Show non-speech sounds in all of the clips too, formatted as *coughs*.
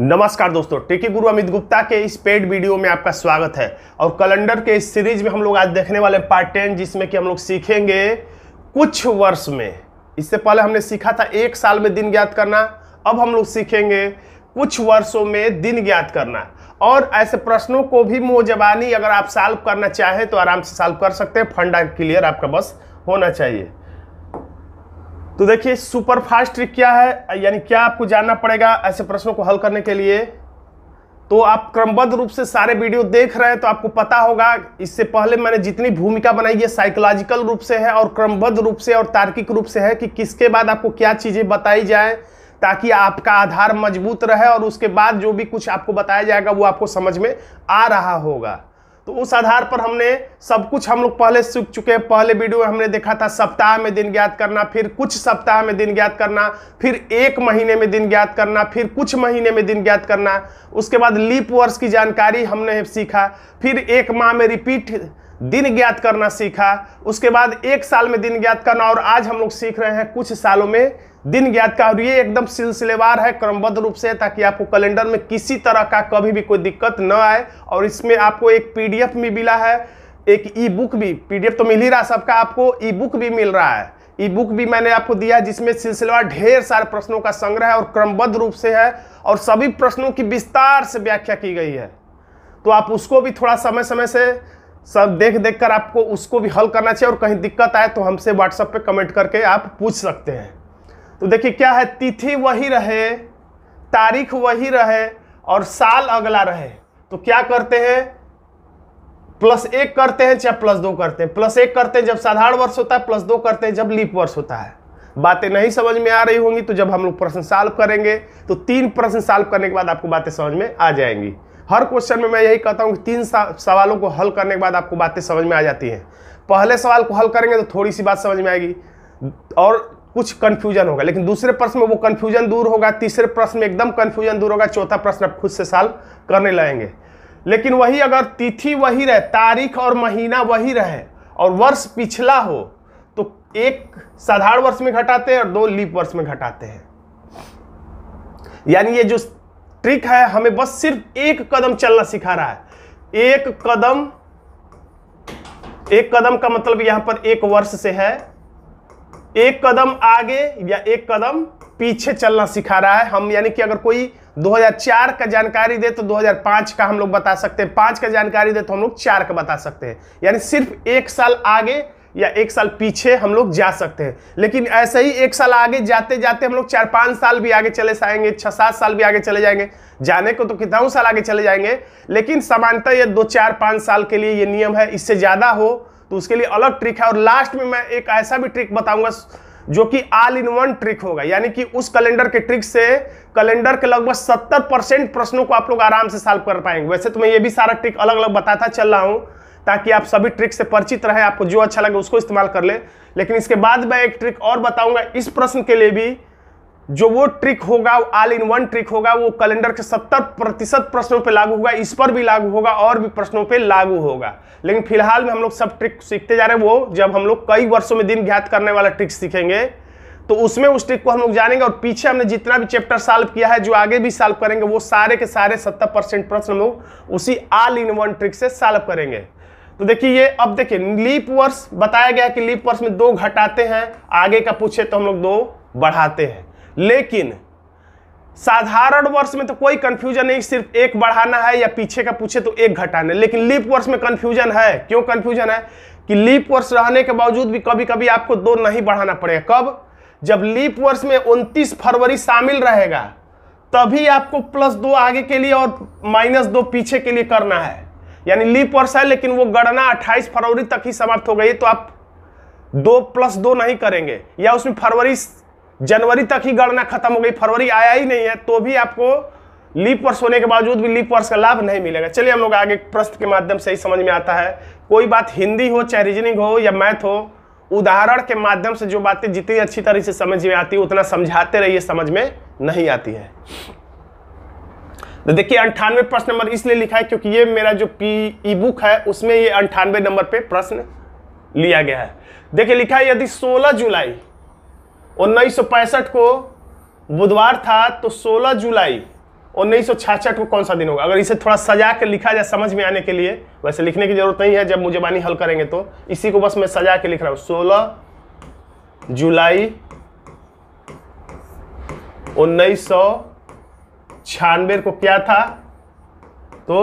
नमस्कार दोस्तों टेकी गुरु अमित गुप्ता के इस पेड वीडियो में आपका स्वागत है और कैलेंडर के इस सीरीज में हम लोग आज देखने वाले पार्ट टेन जिसमें कि हम लोग सीखेंगे कुछ वर्ष में इससे पहले हमने सीखा था एक साल में दिन ज्ञात करना अब हम लोग सीखेंगे कुछ वर्षों में दिन ज्ञात करना और ऐसे प्रश्नों को भी मोजबानी अगर आप सॉल्व करना चाहें तो आराम से सॉल्व कर सकते हैं फंडा क्लियर आपका बस होना चाहिए तो देखिए सुपर फास्ट ट्रिक क्या है यानी क्या आपको जानना पड़ेगा ऐसे प्रश्नों को हल करने के लिए तो आप क्रमबद्ध रूप से सारे वीडियो देख रहे हैं तो आपको पता होगा इससे पहले मैंने जितनी भूमिका बनाई है साइकोलॉजिकल रूप से है और क्रमबद्ध रूप से और तार्किक रूप से है कि किसके बाद आपको क्या चीज़ें बताई जाए ताकि आपका आधार मजबूत रहे और उसके बाद जो भी कुछ आपको बताया जाएगा वो आपको समझ में आ रहा होगा तो उस आधार पर हमने सब कुछ हम लोग पहले सीख चुके हैं पहले वीडियो में हमने देखा था सप्ताह में दिन ज्ञात करना फिर कुछ सप्ताह में दिन ज्ञात करना फिर एक महीने में दिन ज्ञात करना फिर कुछ महीने में दिन ज्ञात करना उसके बाद लीप वर्ष की जानकारी हमने सीखा फिर एक माह में रिपीट दिन ज्ञात करना सीखा उसके बाद एक साल में दिन ज्ञात करना और आज हम लोग सीख रहे हैं कुछ सालों में दिन ज्ञात का और ये एकदम सिलसिलेवार है क्रमबद्ध रूप से ताकि आपको कैलेंडर में किसी तरह का कभी भी कोई दिक्कत न आए और इसमें आपको एक पीडीएफ भी मिला है एक ई बुक भी पीडीएफ तो मिल ही रहा सबका आपको ई बुक भी मिल रहा है ई बुक भी मैंने आपको दिया जिसमें सिलसिलेवार ढेर सारे प्रश्नों का संग्रह है और क्रमबद्ध रूप से है और सभी प्रश्नों की विस्तार से व्याख्या की गई है तो आप उसको भी थोड़ा समय समय से सब देख देख कर आपको उसको भी हल करना चाहिए और कहीं दिक्कत आए तो हमसे व्हाट्सएप पे कमेंट करके आप पूछ सकते हैं तो देखिए क्या है तिथि वही रहे तारीख वही रहे और साल अगला रहे तो क्या करते हैं प्लस एक करते हैं चाहे प्लस दो करते हैं प्लस एक करते हैं जब साधारण वर्ष होता है प्लस दो करते हैं जब लीप वर्ष होता है बातें नहीं समझ में आ रही होंगी तो जब हम लोग प्रश्न सॉल्व करेंगे तो तीन प्रश्न सॉल्व करने के बाद आपको बातें समझ में आ जाएंगी हर क्वेश्चन में मैं यही कहता हूँ कि तीन सवालों को हल करने के बाद आपको बातें समझ में आ जाती हैं पहले सवाल को हल करेंगे तो थोड़ी सी बात समझ में आएगी और कुछ कन्फ्यूजन होगा लेकिन दूसरे प्रश्न में वो कन्फ्यूजन दूर होगा तीसरे प्रश्न में एकदम कन्फ्यूजन दूर होगा चौथा प्रश्न आप खुद से साल करने लगेंगे लेकिन वही अगर तिथि वही रहे तारीख और महीना वही रहे और वर्ष पिछला हो तो एक साधारण वर्ष में घटाते हैं और दो लीप वर्ष में घटाते हैं यानी ये जो ट्रिक है हमें बस सिर्फ एक कदम चलना सिखा रहा है एक कदम एक कदम का मतलब यहां पर एक वर्ष से है एक कदम आगे या एक कदम पीछे चलना सिखा रहा है हम यानी कि अगर कोई 2004 का जानकारी दे तो 2005 का हम लोग बता सकते हैं पांच का जानकारी दे तो हम लोग चार का बता सकते हैं यानी सिर्फ एक साल आगे या एक साल पीछे हम लोग जा सकते हैं लेकिन ऐसे ही एक साल आगे जाते जाते हम लोग चार पाँच साल भी आगे चले जाएंगे छः सात साल भी आगे चले जाएंगे जाने को तो कितना साल आगे चले जाएंगे लेकिन सामान्यतः ये दो चार पाँच साल के लिए ये नियम है इससे ज़्यादा हो तो उसके लिए अलग ट्रिक है और लास्ट में मैं एक ऐसा भी ट्रिक बताऊंगा जो कि ऑल इन वन ट्रिक होगा यानी कि उस कैलेंडर के ट्रिक से कैलेंडर के लगभग 70 परसेंट प्रश्नों को आप लोग आराम से सॉल्व कर पाएंगे वैसे तो मैं ये भी सारा ट्रिक अलग अलग बताता चल रहा हूँ ताकि आप सभी ट्रिक से परिचित रहें आपको जो अच्छा लगे उसको इस्तेमाल कर लें लेकिन इसके बाद मैं एक ट्रिक और बताऊंगा इस प्रश्न के लिए भी जो वो ट्रिक होगा ऑल इन वन ट्रिक होगा वो कैलेंडर के 70 प्रतिशत प्रश्नों पे लागू होगा इस पर भी लागू होगा और भी प्रश्नों पे लागू होगा लेकिन फिलहाल में हम लोग सब ट्रिक सीखते जा रहे हैं वो जब हम लोग कई वर्षों में दिन ज्ञात करने वाला ट्रिक सीखेंगे तो उसमें उस ट्रिक को हम लोग जानेंगे और पीछे हमने जितना भी चैप्टर सॉल्व किया है जो आगे भी सॉल्व करेंगे वो सारे के सारे सत्तर परसेंट प्रश्न हम लोग उसी ऑल इन वन ट्रिक से सॉल्व करेंगे तो देखिए ये अब देखिए लीप वर्ष बताया गया कि लीप वर्ष में दो घटाते हैं आगे का पूछे तो हम लोग दो बढ़ाते हैं लेकिन साधारण वर्ष में तो कोई कंफ्यूजन नहीं सिर्फ एक बढ़ाना है या पीछे का पूछे तो एक घटाना है लेकिन लीप वर्ष में कंफ्यूजन है क्यों कंफ्यूजन है कि लीप वर्ष रहने के बावजूद भी कभी कभी आपको दो नहीं बढ़ाना पड़ेगा कब जब लीप वर्ष में उनतीस फरवरी शामिल रहेगा तभी आपको प्लस दो आगे के लिए और माइनस दो पीछे के लिए करना है यानी लीप वर्ष है लेकिन वो गणना 28 फरवरी तक ही समाप्त हो गई है तो आप दो प्लस दो नहीं करेंगे या उसमें फरवरी जनवरी तक ही गणना खत्म हो गई फरवरी आया ही नहीं है तो भी आपको लीप वर्ष होने के बावजूद भी लीप वर्ष का लाभ नहीं मिलेगा चलिए हम लोग आगे प्रश्न के माध्यम से ही समझ में आता है कोई बात हिंदी हो चाहे रीजनिंग हो या मैथ हो उदाहरण के माध्यम से जो बातें जितनी अच्छी तरह से समझ में आती है उतना समझाते रहिए समझ में नहीं आती है तो देखिए अंठानवे प्रश्न नंबर इसलिए लिखा है क्योंकि ये मेरा जो पी ई बुक है उसमें ये अंठानवे नंबर पे प्रश्न लिया गया है देखिए लिखा है यदि 16 जुलाई उन्नीस को बुधवार था तो 16 जुलाई उन्नीस को कौन सा दिन होगा अगर इसे थोड़ा सजा के लिखा जाए समझ में आने के लिए वैसे लिखने की जरूरत नहीं है जब मुझे बानी हल करेंगे तो इसी को बस मैं सजा के लिख रहा हूँ सोलह जुलाई उन्नीस सौ छियानवे को क्या था तो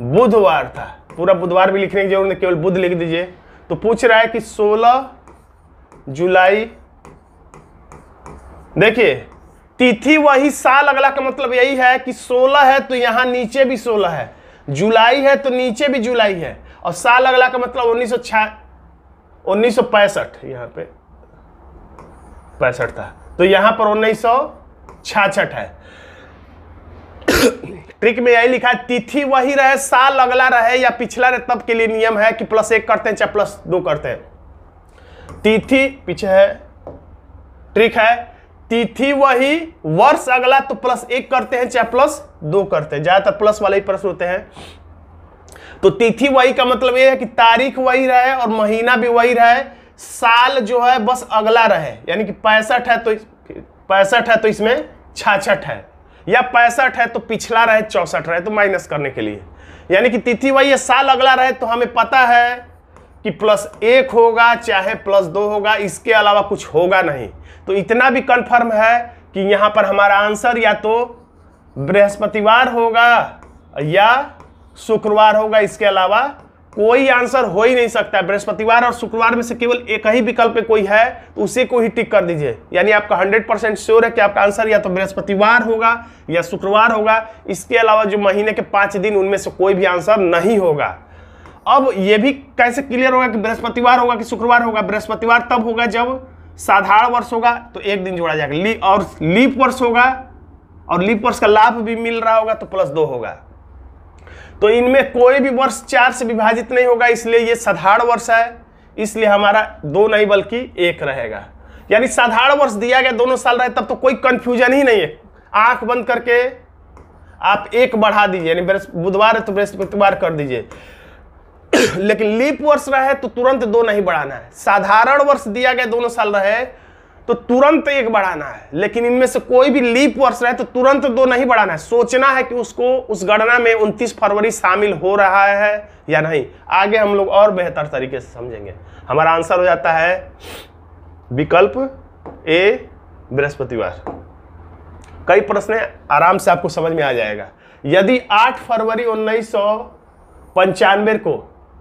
बुधवार था पूरा बुधवार भी लिखने की जरूरत नहीं केवल बुध लिख दीजिए तो पूछ रहा है कि 16 जुलाई देखिए तिथि वही साल अगला का मतलब यही है कि 16 है तो यहां नीचे भी 16 है जुलाई है तो नीचे भी जुलाई है और साल अगला का मतलब उन्नीस उन्नीस यहाँ पे पैंसठ था तो यहां पर उन्नीस है ट्रिक में यही लिखा है तिथि वही रहे साल अगला रहे या पिछला रहे तब के लिए नियम है कि प्लस एक करते हैं चाहे प्लस दो करते हैं तिथि पीछे है ट्रिक है तिथि वही वर्ष अगला तो प्लस एक करते हैं चाहे प्लस दो करते हैं ज्यादातर प्लस वाले ही प्रश्न होते हैं तो तिथि वही का मतलब ये है कि तारीख वही रहे और महीना भी वही रहे साल जो है बस अगला रहे यानी कि पैंसठ है तो पैंसठ है तो इसमें छाछठ है या पैंसठ है तो पिछला रहे चौसठ रहे तो माइनस करने के लिए यानी कि तिथि वही है साल अगला रहे तो हमें पता है कि प्लस एक होगा चाहे प्लस दो होगा इसके अलावा कुछ होगा नहीं तो इतना भी कन्फर्म है कि यहाँ पर हमारा आंसर या तो बृहस्पतिवार होगा या शुक्रवार होगा इसके अलावा कोई आंसर हो ही नहीं सकता है बृहस्पतिवार और शुक्रवार में से केवल एक ही विकल्प पे कोई है तो उसे को ही टिक कर दीजिए यानी आपका 100 परसेंट श्योर है कि आपका आंसर या तो बृहस्पतिवार होगा या शुक्रवार होगा इसके अलावा जो महीने के पांच दिन उनमें से कोई भी आंसर नहीं होगा अब यह भी कैसे क्लियर होगा कि बृहस्पतिवार होगा कि शुक्रवार होगा बृहस्पतिवार तब होगा जब साधारण वर्ष होगा तो एक दिन जोड़ा जाएगा और लीप वर्ष होगा और लीप वर्ष का लाभ भी मिल रहा होगा तो प्लस दो होगा तो इनमें कोई भी वर्ष चार से विभाजित नहीं होगा इसलिए ये साधारण वर्ष है इसलिए हमारा दो नहीं बल्कि एक रहेगा यानी साधारण वर्ष दिया गया दोनों साल रहे तब तो कोई कंफ्यूजन ही नहीं है आंख बंद करके आप एक बढ़ा दीजिए यानी बुधवार है तो बृहस्पतिवार कर दीजिए *coughs* लेकिन लीप वर्ष रहे तो तुरंत दो नहीं बढ़ाना है साधारण वर्ष दिया गया दोनों साल रहे तो तुरंत एक बढ़ाना है लेकिन इनमें से कोई भी लीप वर्ष रहे तो तुरंत दो नहीं बढ़ाना है सोचना है कि उसको उस गणना में उनतीस फरवरी शामिल हो रहा है या नहीं आगे हम लोग और बेहतर तरीके से समझेंगे हमारा आंसर हो जाता है विकल्प ए बृहस्पतिवार कई प्रश्न आराम से आपको समझ में आ जाएगा यदि 8 फरवरी उन्नीस को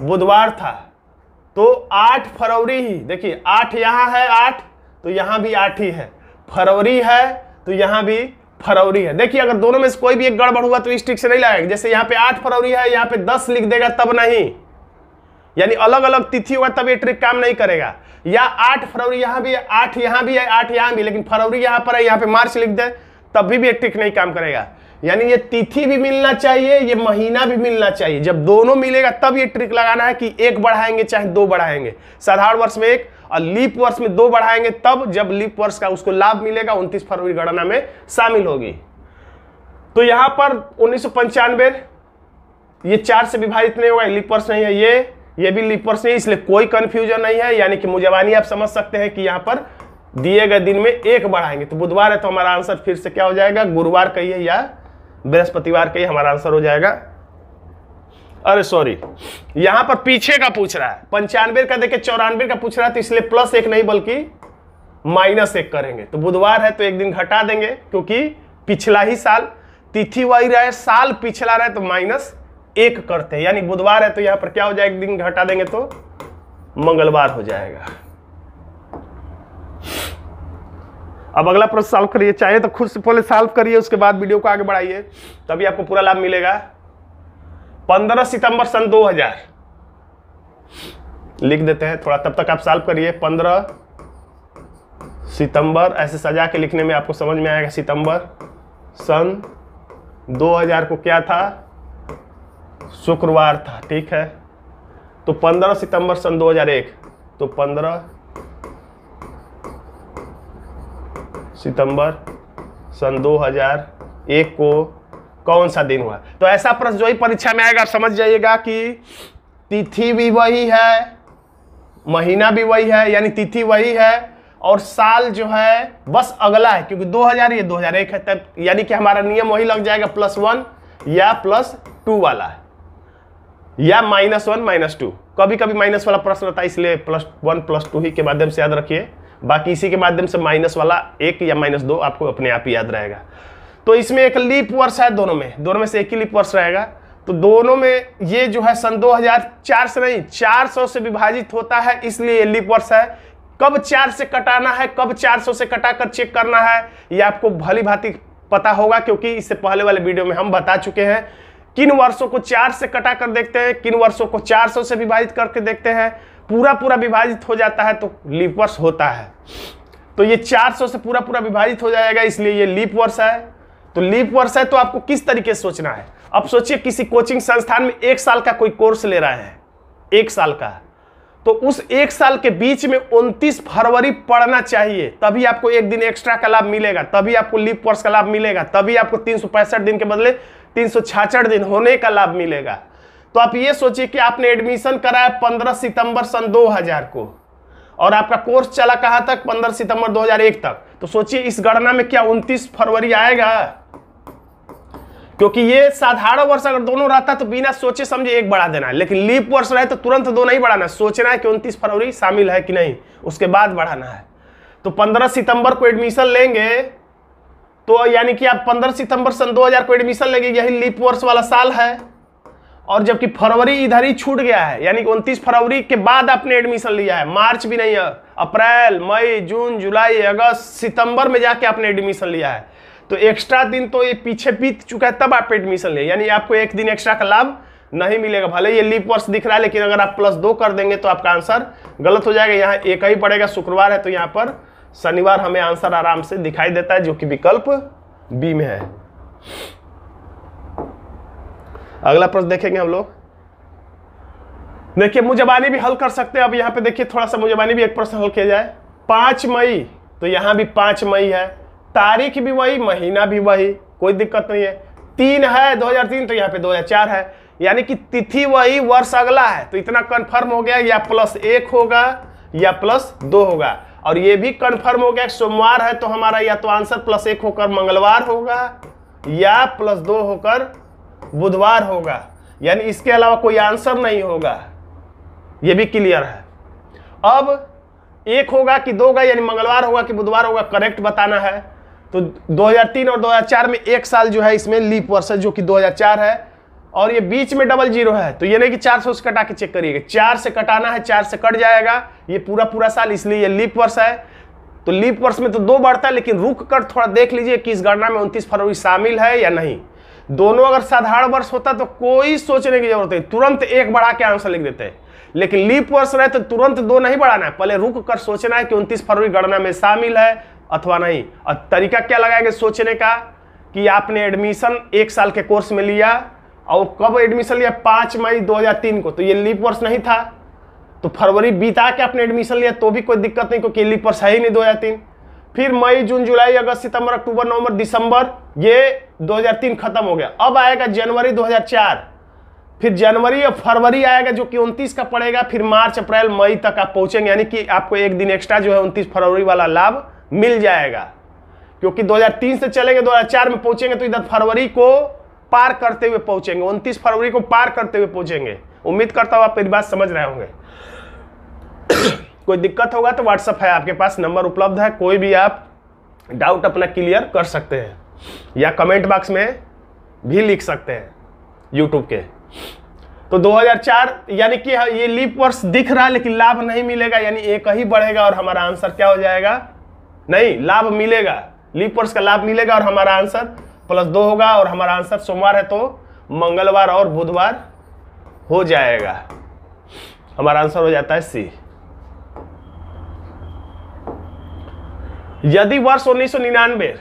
बुधवार था तो 8 फरवरी ही देखिए 8 यहां है तो यहां भी आठ ही है फरवरी है तो यहां भी फरवरी है देखिए अगर दोनों में से कोई भी एक गड़बड़ हुआ तो इस ट्रिक से नहीं लाएगा जैसे यहां पे आठ फरवरी है यहां पे दस लिख देगा तब नहीं यानी अलग अलग तिथि होगा तब ये ट्रिक काम नहीं करेगा या आठ फरवरी यहां भी आठ यहां भी है आठ यहां भी लेकिन फरवरी यहां पर है यहां पर मार्च लिख दे तब भी ये ट्रिक नहीं काम करेगा यानी ये तिथि भी मिलना चाहिए ये महीना भी मिलना चाहिए जब दोनों मिलेगा तब ये ट्रिक लगाना है कि एक बढ़ाएंगे चाहे दो बढ़ाएंगे साधारण वर्ष में एक और लीप वर्ष में दो बढ़ाएंगे तब जब लीप वर्ष का उसको लाभ मिलेगा उनतीस फरवरी गणना में शामिल होगी तो यहां पर उन्नीस ये चार से विभाजित नहीं होगा लीप वर्ष नहीं है ये ये भी लीप वर्ष नहीं इसलिए कोई कंफ्यूजन नहीं है यानी कि मुजबानी आप समझ सकते हैं कि यहां पर दिए गए दिन में एक बढ़ाएंगे तो बुधवार है तो हमारा आंसर फिर से क्या हो जाएगा गुरुवार कहिए या बृहस्पतिवार कहिए हमारा आंसर हो जाएगा अरे सॉरी यहां पर पीछे का पूछ रहा है पंचानवे का देखे चौरानवे का पूछ रहा है तो इसलिए प्लस एक नहीं बल्कि माइनस एक करेंगे तो बुधवार है तो एक दिन घटा देंगे क्योंकि पिछला ही साल तिथि वही रहे साल पिछला रहे तो माइनस एक करते हैं यानी बुधवार है तो यहां पर क्या हो जाएगा एक दिन घटा देंगे तो मंगलवार हो जाएगा अब अगला प्रश्न सॉल्व करिए चाहे तो खुद से पहले सॉल्व करिए उसके बाद वीडियो को आगे बढ़ाइए तभी आपको पूरा लाभ मिलेगा पंद्रह सितंबर सन 2000 लिख देते हैं थोड़ा तब तक आप साल्व करिए पंद्रह सितंबर ऐसे सजा के लिखने में आपको समझ में आएगा सितंबर सन 2000 को क्या था शुक्रवार था ठीक है तो 15 सितंबर सन 2001 तो 15 सितंबर सन 2001 को कौन सा दिन हुआ तो ऐसा प्रश्न जो ही परीक्षा में आएगा समझ जाइएगा कि तिथि भी वही है महीना भी वही है यानी तिथि वही है और साल जो है बस अगला है क्योंकि 2000 ये 2001 है तब यानी कि हमारा नियम वही लग जाएगा प्लस वन या प्लस टू वाला या माइनस वन माइनस टू कभी कभी माइनस वाला प्रश्न होता है इसलिए प्लस वन प्लस टू ही के माध्यम से याद रखिए बाकी इसी के माध्यम से माइनस वाला एक या माइनस दो आपको अपने आप ही याद रहेगा तो इसमें एक लीप वर्ष है दोनों में दोनों में से एक ही लीप वर्ष रहेगा तो दोनों में ये जो है सन 2004 से नहीं 400 से विभाजित होता है इसलिए लीप वर्ष है कब चार से कटाना है कब 400 से कटाकर चेक करना है ये आपको भली भांति पता होगा क्योंकि इससे पहले वाले वीडियो में हम बता चुके हैं किन वर्षों को चार से कटा कर देखते हैं किन वर्षों को 400 से विभाजित करके देखते हैं पूरा पूरा विभाजित हो जाता है तो लीप वर्ष होता है तो ये 400 से पूरा पूरा विभाजित हो जाएगा इसलिए ये लीप वर्ष है तो लीप वर्ष है तो आपको किस तरीके से सोचना है अब सोचिए किसी कोचिंग संस्थान में एक साल का कोई कोर्स ले रहा है एक साल का तो उस एक साल के बीच में 29 फरवरी पढ़ना चाहिए तभी आपको एक दिन एक्स्ट्रा का लाभ मिलेगा तभी आपको लीप वर्ष का लाभ मिलेगा तभी आपको तीन दिन के बदले तीन दिन होने का लाभ मिलेगा तो आप ये सोचिए कि आपने एडमिशन कराया 15 सितंबर सन 2000 को और आपका कोर्स चला कहां तक 15 सितंबर 2001 तक तो सोचिए इस गणना में क्या 29 फरवरी आएगा क्योंकि ये साधारण वर्ष अगर दोनों रहता तो बिना सोचे समझे एक बढ़ा देना है लेकिन लीप वर्ष रहे तो तुरंत दो नहीं बढ़ाना सोचना है कि उनतीस फरवरी शामिल है कि नहीं उसके बाद बढ़ाना है तो पंद्रह सितंबर को एडमिशन लेंगे तो यानी कि आप 15 सितंबर सन 2000 को एडमिशन लेंगे यही लीप वर्ष वाला साल है और जबकि फरवरी इधर ही छूट गया है यानी कि उनतीस फरवरी के बाद आपने एडमिशन लिया है मार्च भी नहीं है अप्रैल मई जून जुलाई अगस्त सितंबर में जाके आपने एडमिशन लिया है तो एक्स्ट्रा दिन तो ये पीछे बीत चुका है तब आप एडमिशन ले यानी आपको एक दिन एक्स्ट्रा का लाभ नहीं मिलेगा भले ये लीप वर्ष दिख रहा है लेकिन अगर आप प्लस दो कर देंगे तो आपका आंसर गलत हो जाएगा यहाँ एक ही पड़ेगा शुक्रवार है तो यहाँ पर शनिवार हमें आंसर आराम से दिखाई देता है जो कि विकल्प बी में है अगला प्रश्न देखेंगे हम लोग देखिए मुजबानी भी हल कर सकते हैं अब यहाँ पे देखिए थोड़ा सा मुजबानी भी एक प्रश्न हल किया जाए पांच मई तो यहाँ भी पांच मई है तारीख भी वही महीना भी वही कोई दिक्कत नहीं है तीन है 2003 तो यहाँ पे 2004 है यानी कि तिथि वही वर्ष अगला है तो इतना कन्फर्म हो गया या प्लस एक होगा या प्लस दो होगा और ये भी कन्फर्म हो गया सोमवार है तो हमारा या तो आंसर प्लस एक होकर मंगलवार होगा या प्लस दो होकर बुधवार होगा यानी इसके अलावा कोई आंसर नहीं होगा ये भी क्लियर है अब एक होगा कि दो होगा यानी मंगलवार होगा कि बुधवार होगा करेक्ट बताना है तो 2003 और 2004 में एक साल जो है इसमें लीप वर्ष है जो कि 2004 है और ये बीच में डबल जीरो है तो ये नहीं कि चार सौ से कटा के चेक करिएगा चार से कटाना है चार से कट जाएगा ये पूरा पूरा साल इसलिए ये लीप वर्ष है तो लीप वर्ष में तो दो बढ़ता है लेकिन रुक कर थोड़ा देख लीजिए कि इस गणना में उनतीस फरवरी शामिल है या नहीं दोनों अगर साधारण वर्ष होता तो कोई सोचने की जरूरत नहीं तुरंत एक बढ़ा के आंसर लिख देते लेकिन लीप वर्ष रहे तो तुरंत दो नहीं बढ़ाना है पहले रुक कर सोचना है कि 29 फरवरी गणना में शामिल है अथवा नहीं और तरीका क्या लगाएंगे सोचने का कि आपने एडमिशन एक साल के कोर्स में लिया और कब एडमिशन लिया पाँच मई 2003 को तो ये लीप वर्ष नहीं था तो फरवरी बीता के आपने एडमिशन लिया तो भी कोई दिक्कत नहीं क्योंकि लीप वर्ष है ही नहीं दो फिर मई जून जुलाई अगस्त सितंबर अक्टूबर नवंबर दिसंबर ये 2003 खत्म हो गया अब आएगा जनवरी 2004 फिर जनवरी और फरवरी आएगा जो कि उनतीस का पड़ेगा फिर मार्च अप्रैल मई तक आप पहुंचेंगे यानी कि आपको एक दिन एक्स्ट्रा जो है उनतीस फरवरी वाला लाभ मिल जाएगा क्योंकि 2003 से चलेंगे 2004 में पहुंचेंगे तो इधर फरवरी को पार करते हुए पहुंचेंगे उनतीस फरवरी को पार करते हुए पहुंचेंगे उम्मीद करता हूं आप मेरी बात समझ रहे होंगे *coughs* कोई दिक्कत होगा तो व्हाट्सअप है आपके पास नंबर उपलब्ध है कोई भी आप डाउट अपना क्लियर कर सकते हैं या कमेंट बॉक्स में भी लिख सकते हैं यूट्यूब के तो 2004 यानी कि ये लीप वर्ष दिख रहा है लेकिन लाभ नहीं मिलेगा यानी एक ही बढ़ेगा और हमारा आंसर क्या हो जाएगा नहीं लाभ मिलेगा लीपर्स वर्ष का लाभ मिलेगा और हमारा आंसर प्लस दो होगा और हमारा आंसर सोमवार है तो मंगलवार और बुधवार हो जाएगा हमारा आंसर हो जाता है सी यदि वर्ष उन्नीस सौ निन्यानबे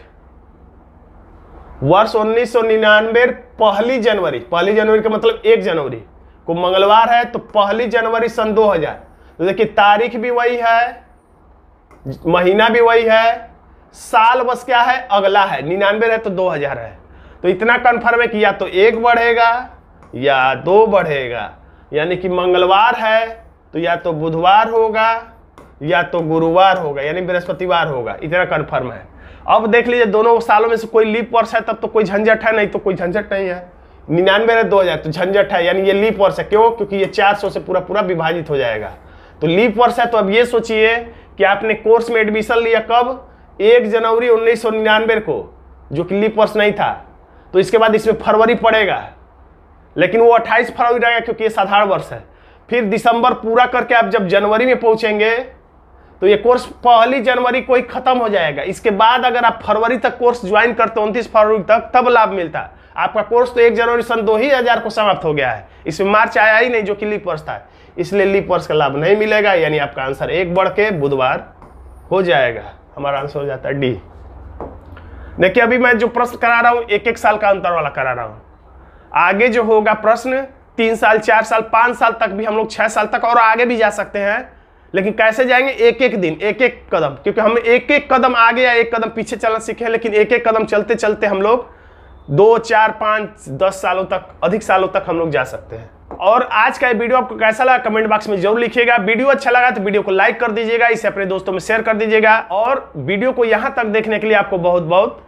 वर्ष उन्नीस सौ निन्यानबे पहली जनवरी पहली जनवरी का मतलब एक जनवरी को मंगलवार है तो पहली जनवरी सन 2000 तो देखिए तारीख भी वही है महीना भी वही है साल बस क्या है अगला है निन्यानवे रहे तो दो हजार है तो इतना कन्फर्म है कि या तो एक बढ़ेगा या दो बढ़ेगा यानी कि मंगलवार है तो या तो बुधवार होगा या तो गुरुवार होगा यानी बृहस्पतिवार होगा इतना कन्फर्म है अब देख लीजिए दोनों सालों में से कोई लीप वर्ष है तब तो कोई झंझट है नहीं तो कोई झंझट नहीं है निन्यानवे रहे दो हजार तो झंझट है यानी ये लीप वर्ष है क्यों क्योंकि ये चार सौ से पूरा पूरा विभाजित हो जाएगा तो लीप वर्ष है तो अब ये सोचिए कि आपने कोर्स में एडमिशन लिया कब एक जनवरी उन्नीस को जो कि लीप वर्ष नहीं था तो इसके बाद इसमें फरवरी पड़ेगा लेकिन वो 28 फरवरी रहेगा क्योंकि ये साधारण वर्ष है फिर दिसंबर पूरा करके आप जब जनवरी में पहुंचेंगे तो ये कोर्स पहली जनवरी को ही खत्म हो जाएगा इसके बाद अगर आप फरवरी तक कोर्स ज्वाइन करते हो उनतीस फरवरी तक तब लाभ मिलता आपका कोर्स तो एक जनवरी सन दो ही हजार को समाप्त हो गया है इसमें मार्च आया ही नहीं जो कि लीप वर्ष था इसलिए लीप वर्ष का लाभ नहीं मिलेगा यानी आपका आंसर एक बढ़ के बुधवार हो जाएगा हमारा आंसर हो जाता है डी देखिए अभी मैं जो प्रश्न करा रहा हूँ एक एक साल का अंतर वाला करा रहा हूँ आगे जो होगा प्रश्न तीन साल चार साल पाँच साल तक भी हम लोग छः साल तक और आगे भी जा सकते हैं लेकिन कैसे जाएंगे एक एक दिन एक एक कदम क्योंकि हम एक एक कदम आगे या एक कदम पीछे चलना सीखे लेकिन एक एक कदम चलते चलते हम लोग दो चार पाँच दस सालों तक अधिक सालों तक हम लोग जा सकते हैं और आज का वीडियो आपको कैसा लगा कमेंट बॉक्स में जरूर लिखिएगा वीडियो अच्छा लगा तो वीडियो को लाइक कर दीजिएगा इसे अपने दोस्तों में शेयर कर दीजिएगा और वीडियो को यहां तक देखने के लिए आपको बहुत बहुत